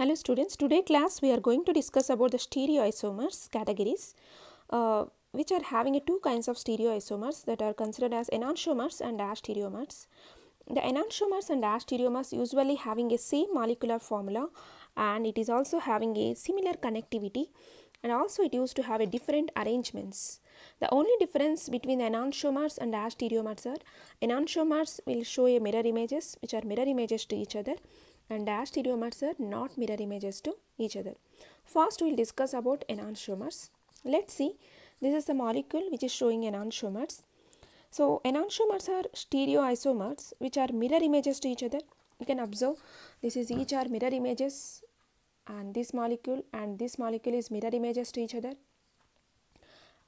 Hello students, today class we are going to discuss about the stereoisomers categories uh, which are having two kinds of stereoisomers that are considered as enantiomers and diastereomers. The enantiomers and diastereomers usually having a same molecular formula and it is also having a similar connectivity and also it used to have a different arrangements. The only difference between the enantiomers and diastereomers are enantiomers will show a mirror images which are mirror images to each other and dash stereomers are not mirror images to each other. First we will discuss about enantiomers. Let's see this is the molecule which is showing enantiomers. So enantiomers are stereoisomers which are mirror images to each other. You can observe this is each are mirror images and this molecule and this molecule is mirror images to each other.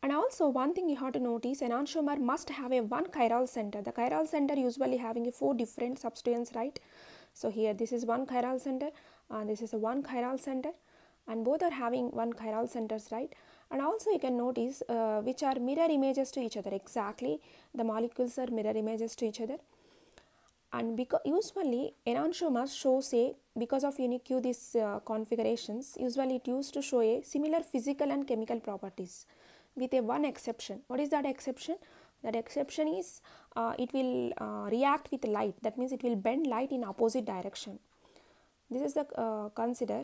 And also one thing you have to notice enantiomer must have a one chiral center. The chiral center usually having a four different substituents right so here this is one chiral center and this is a one chiral center and both are having one chiral centers right and also you can notice uh, which are mirror images to each other exactly the molecules are mirror images to each other and because usually enantiomers show say because of unique Q these uh, configurations usually it used to show a similar physical and chemical properties with a one exception what is that exception that exception is uh, it will uh, react with light that means it will bend light in opposite direction this is the uh, consider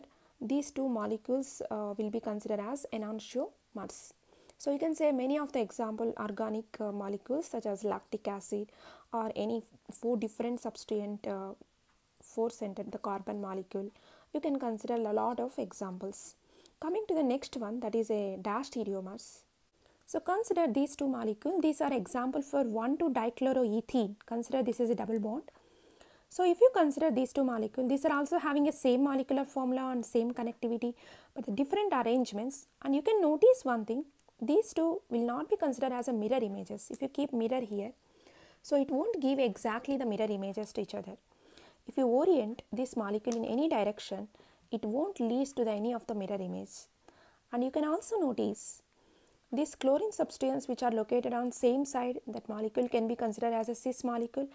these two molecules uh, will be considered as enantiomers so you can say many of the example organic uh, molecules such as lactic acid or any four different substituent uh, four centered the carbon molecule you can consider a lot of examples coming to the next one that is a dash stereomers so consider these two molecules. These are example for 1,2-dichloroethene. Consider this is a double bond. So if you consider these two molecules, these are also having a same molecular formula and same connectivity, but the different arrangements. And you can notice one thing, these two will not be considered as a mirror images. If you keep mirror here, so it won't give exactly the mirror images to each other. If you orient this molecule in any direction, it won't lead to the any of the mirror image. And you can also notice these chlorine substance which are located on same side that molecule can be considered as a cis molecule.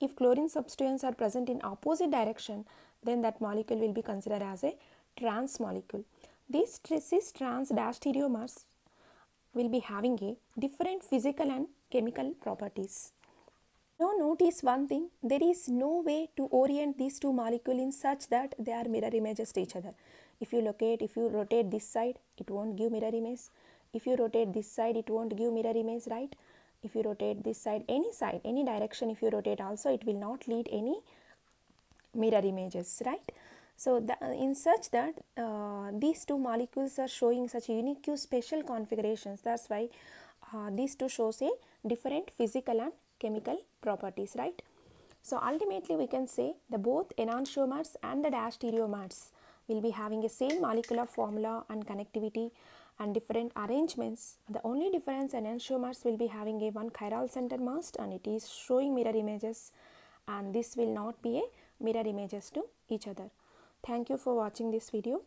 If chlorine substance are present in opposite direction then that molecule will be considered as a trans molecule. These cis trans stereomers will be having a different physical and chemical properties. Now notice one thing, there is no way to orient these two molecules in such that they are mirror images to each other. If you locate, if you rotate this side, it won't give mirror image if you rotate this side it won't give mirror image right if you rotate this side any side any direction if you rotate also it will not lead any mirror images right so the, in such that uh, these two molecules are showing such unique spatial configurations that's why uh, these two shows a different physical and chemical properties right so ultimately we can say the both enantiomers and the diastereomers will be having a same molecular formula and connectivity and different arrangements. The only difference enantiomers will be having a one chiral center mast and it is showing mirror images and this will not be a mirror images to each other. Thank you for watching this video.